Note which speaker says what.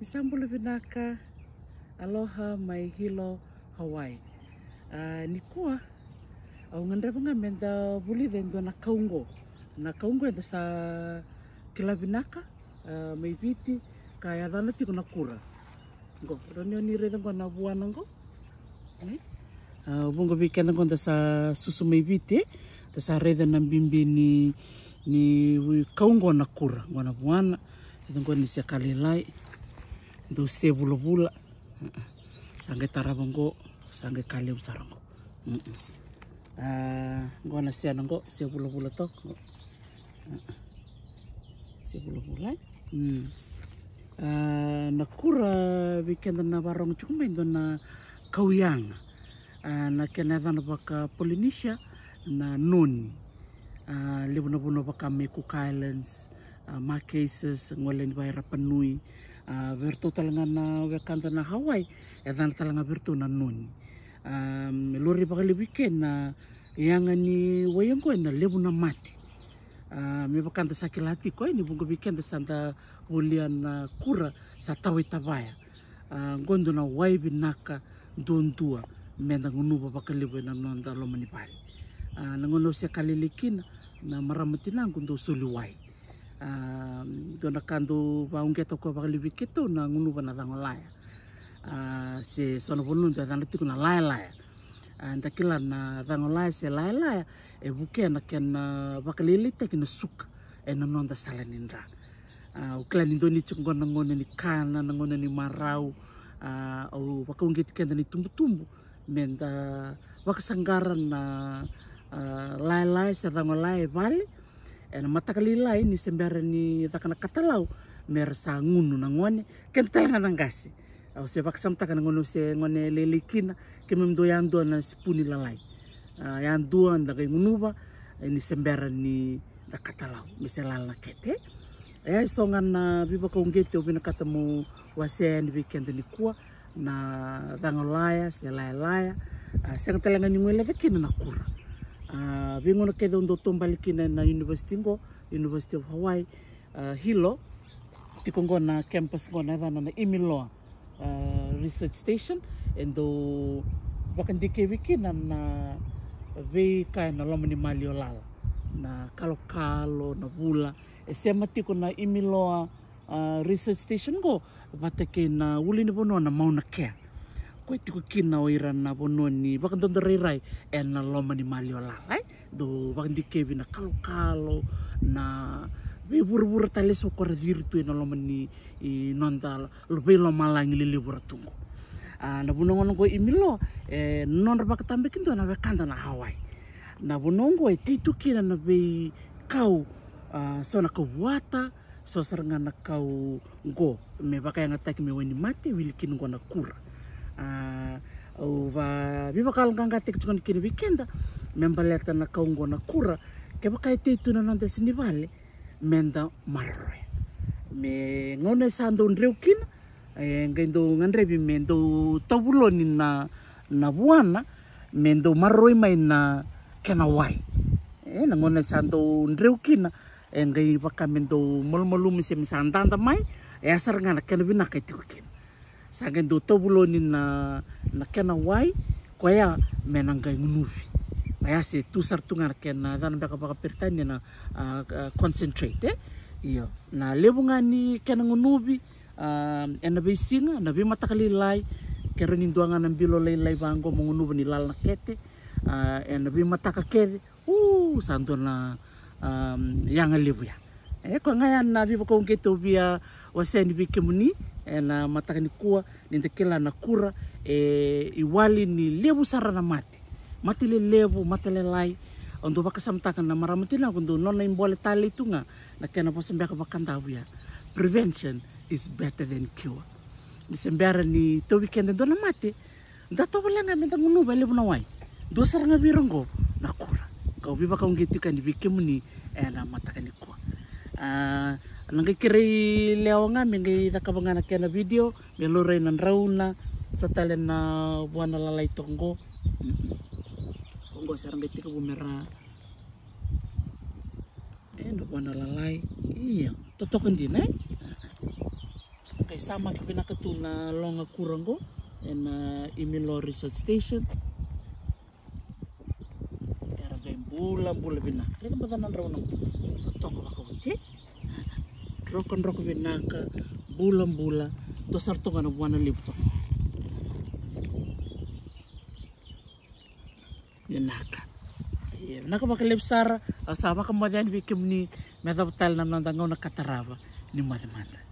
Speaker 1: Isambulu vinaka aloha mai hilo Hawaii. Uh, ah, ni kua au ngandra panga menda buli vendo na kaungo. Na kaungo enda sa kila uh, ah, mai kaya dana tiko na kura. Ngo, ronyo ni reda ngo na buana ngo. Eh? Uh, ah, bungo vikenda ngo enda sa susu mai piti Enda sa reda na mbimbi ni ni kaungo na kura. Ngo na buana. Enda ngo ni siakalilai duse bulu bula sangge tarabongko sangge kalium sarangko ah, gua nasi anangko se bulu bula tok se bulu bula hmm. ah, nakura bikin eh, dona barong cuma itu ah, na kauyang na kenaikan baka Polinesia, na noni uh, libu na baka Meku Islands uh, Marquesas ngoleni bayar penui Ah, uh, talanga na wakanta na Hawaii e ya dan talanga na noni. Ah, lori lori kali weekend na yang ni wayang ko na lebu na mate ah, me pakanta sa kilati ko ni bungo weekend santa ulian na kura sa e tawi tabaya gondo na e wai binaka dondua menda pa pakali bo na nanda lomani manipari uh, nangono siya kalilikin na maramatinang gondo suliwai Ehm, tona kandu waungia toko pakalipi keto na ngunu na tango laya ah, se sono ponu ja ya. ah, nah, tango tiku na laya laya anta kila na tango laya se laya laya e eh, buke na ken pakalili teki na suka e eh, na nonda salanindra ukla ni doni cikungko na ngone ni kana na ngone ni marau ah, au wakaungia tikenda ni tumbu-tumbu men ta wakasanggaran na laya laya se tango laya ena lai ni sembera ni takana katalau mer sangunu na ngone ken talanga nangasi au se vaksam takana ngone se ngone lelikina kemem do yando na spuni lalai uh, yando anda kai ngunuba ni sembera e, ni takatalau misalal na kete Eh songan na biba kongete obina katamu wasen weekend ni kuwa na dangolaya se lailaya uh, se talanga ni ngwe levekina na kura Ah, ving'ono kedha ondo tombalikina na university ngo university of hawaii uh, hilo tiko na campus ngo naithana na imiloa uh, ah, research station endo vakadikevikina na na vei kaya na lomani mali olala na kalokalo na vula esema tiko na imiloa uh, research station go vatake na wuli ni vonoa na mauna kea koe tiko kina o ira na bononi wakan tonto reirai e na loma ni mali ola do wakan di kebi na kalo eh, kalo na be buru buru tali so kora diri tu ena na loma ni i nonta lo be lo ngili lili buru tungo na bunongo nongo imilo non rabaka tambe kinto na wekanta na hawai na bunongo e tu kina na be kau ah, so na kau wata so sarangana kau go me bakai taki me weni mate wilkin go na kura au ah, va veivakaloqaqateki sigona kina eh, vei keda me baleta na kauqo na kura kevakatetu na noda esivle meodreuinaeaidau gadrevi me dau tavuloni nana uana me dau maroromai na kenawaa gaunasa dau dreu kina e qai vaka me dau malumalumu se mi sa dada mai ea sara ga na kena eh, eh, vinaka etikokina sanga do tavolony na na kena wai koia menangai ngunuvi maya se tu sartunga kena dana beka baka pertanya na concentrate eh? iyo na lebunga ni kena ngunuvi uh, ena be singa na be matakali lai kero ni duanga na bilo lai lai bango mungunuvi ni lal na kete uh, ena be mata kede uh santo um, yanga lebu ya e eh, ko ngai ana viva ko nge to via o sen vi ke e na mataka ni kua ni te kela na kura e eh, iwali ni lebu sara na mate mate le lebu mate le lai ondo baka samtaka na maramatina ondo nona imbole tale itunga na kena po sembeka bakanda via prevention is better than cure ni sembera ni to weekend ndo na mate nda to balanga me ngunu ba levu na wai do sara na virongo na kura ka viva ka ungetika ni bikemuni e eh, na mataka ni kua uh, ah, nangikiray lewa nga mingi nakabangana kaya na video miluray ng rauna sa talen na buwan e, iya, na lalay tonggo tonggo sarang giti ko bumira eh na buwan na lalay iya totokan din eh kay sama kaya nakatuna longa kurang go, ena Imilor Research Station bula bina leka batanan rauna to tongo bako buti rokon rokon bina ka bula bula to sar tonga na lipto yanaka naka baka lepsara sa baka madian bikim ni medabtal na nandangau na ni madamanda